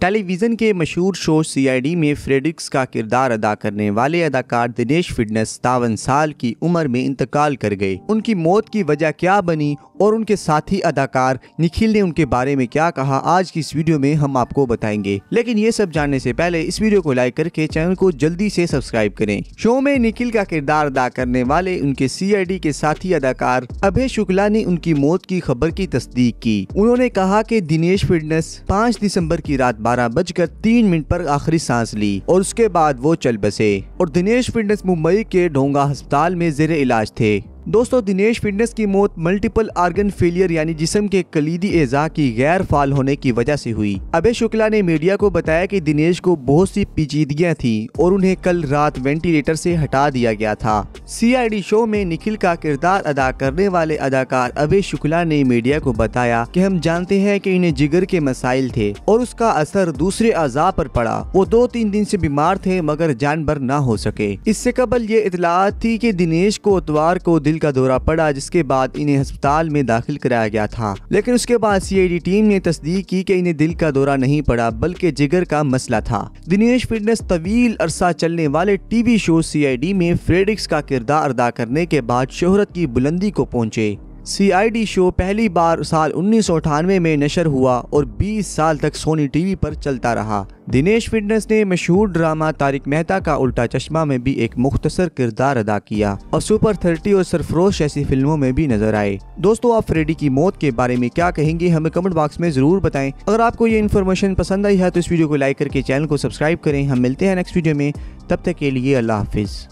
television के मशहूर show CID में फ्रेडिक्स का किरदार अदा करने वाले अदाकार दिनेश फिटनेस सतावन साल की उम्र में इंतकाल कर गए उनकी मौत की वजह क्या बनी और उनके साथी अदाकार निखिल ने उनके बारे में क्या कहा आज की इस वीडियो में हम आपको बताएंगे लेकिन ये सब जानने से पहले इस वीडियो को लाइक करके चैनल को जल्दी से सब्सक्राइब करें शो में निखिल का किरदार अदा करने वाले उनके सी के साथी अदाकार अभय शुक्ला ने उनकी मौत की खबर की तस्दीक की उन्होंने कहा की दिनेश फिटनेस पाँच दिसम्बर की रात बारह बजकर तीन मिनट पर आखिरी सांस ली और उसके बाद वो चल बसे और दिनेश फिटनेस मुंबई के ढोंगा अस्पताल में जेर इलाज थे दोस्तों दिनेश फिटनेस की मौत मल्टीपल आर्गन फेलियर यानी जिसम के कलीदी एजा की गैर फाल होने की वजह से हुई अभय शुक्ला ने मीडिया को बताया कि दिनेश को बहुत सी पेचीदगियां थी और उन्हें कल रात वेंटिलेटर से हटा दिया गया था सीआईडी शो में निखिल का किरदार अदा करने वाले अदाकार अभय शुक्ला ने मीडिया को बताया की हम जानते हैं की इन्हें जिगर के मसाइल थे और उसका असर दूसरे अजा पर पड़ा वो दो तीन दिन ऐसी बीमार थे मगर जानवर न हो सके इससे कबल ये इतलात थी की दिनेश को इतवार को दिल दिल का दौरा पड़ा जिसके बाद इन्हें अस्पताल में दाखिल कराया गया था लेकिन उसके बाद सी टीम ने तस्दीक की कि इन्हें दिल का दौरा नहीं पड़ा बल्कि जिगर का मसला था दिनेश फिटनेस तवील अरसा चलने वाले टीवी शो सी में फ्रेडिक्स का किरदार अदा करने के बाद शोहरत की बुलंदी को पहुंचे सीआईडी शो पहली बार साल उन्नीस में नशर हुआ और 20 साल तक सोनी टीवी पर चलता रहा दिनेश फिटनेस ने मशहूर ड्रामा तारिक मेहता का उल्टा चश्मा में भी एक मुख्तसर किरदार अदा किया और सुपर थर्टी और सरफरोश जैसी फिल्मों में भी नजर आए दोस्तों आप फ्रेडी की मौत के बारे में क्या कहेंगे हमें कमेंट बॉक्स में जरूर बताएं अगर आपको ये इन्फॉर्मेशन पसंद आई है तो इस वीडियो को लाइक करके चैनल को सब्सक्राइब करें हम मिलते हैं नेक्स्ट वीडियो में तब तक के लिए अल्लाह हाफिज़